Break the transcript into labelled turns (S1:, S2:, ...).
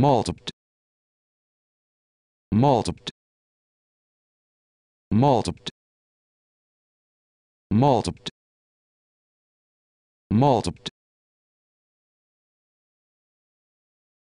S1: multiplied multiplied multiplied multiplied multiplied